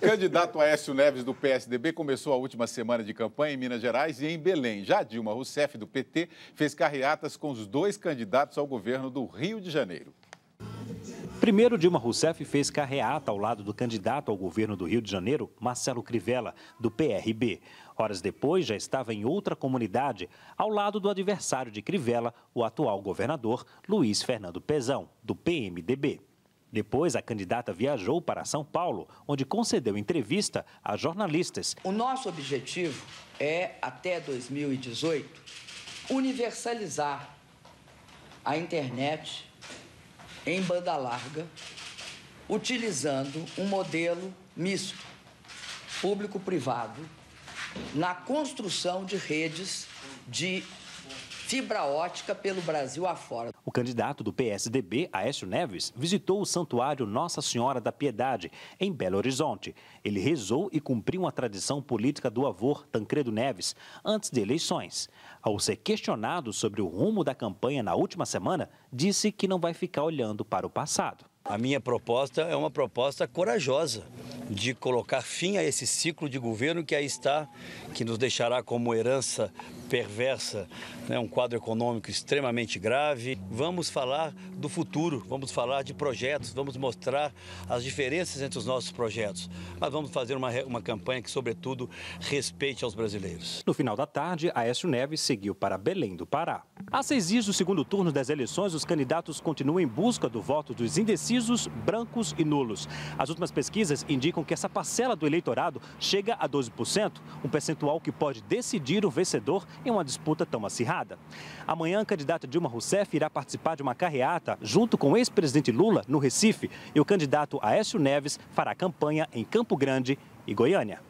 Candidato Aécio Neves do PSDB começou a última semana de campanha em Minas Gerais e em Belém. Já Dilma Rousseff do PT fez carreatas com os dois candidatos ao governo do Rio de Janeiro. Primeiro, Dilma Rousseff fez carreata ao lado do candidato ao governo do Rio de Janeiro, Marcelo Crivella, do PRB. Horas depois, já estava em outra comunidade, ao lado do adversário de Crivella, o atual governador Luiz Fernando Pezão, do PMDB. Depois, a candidata viajou para São Paulo, onde concedeu entrevista a jornalistas. O nosso objetivo é, até 2018, universalizar a internet em banda larga, utilizando um modelo misto, público-privado, na construção de redes de fibra ótica pelo Brasil afora. O candidato do PSDB, Aécio Neves, visitou o Santuário Nossa Senhora da Piedade, em Belo Horizonte. Ele rezou e cumpriu uma tradição política do avô Tancredo Neves, antes de eleições. Ao ser questionado sobre o rumo da campanha na última semana, disse que não vai ficar olhando para o passado. A minha proposta é uma proposta corajosa de colocar fim a esse ciclo de governo que aí está, que nos deixará como herança perversa, né, um quadro econômico extremamente grave. Vamos falar do futuro, vamos falar de projetos, vamos mostrar as diferenças entre os nossos projetos. Mas vamos fazer uma, uma campanha que, sobretudo, respeite aos brasileiros. No final da tarde, Aécio Neves seguiu para Belém do Pará. Há seis dias do segundo turno das eleições, os candidatos continuam em busca do voto dos indecisos, brancos e nulos. As últimas pesquisas indicam que essa parcela do eleitorado chega a 12%, um percentual que pode decidir o vencedor em uma disputa tão acirrada. Amanhã, a candidata Dilma Rousseff irá participar de uma carreata junto com o ex-presidente Lula no Recife e o candidato Aécio Neves fará campanha em Campo Grande e Goiânia.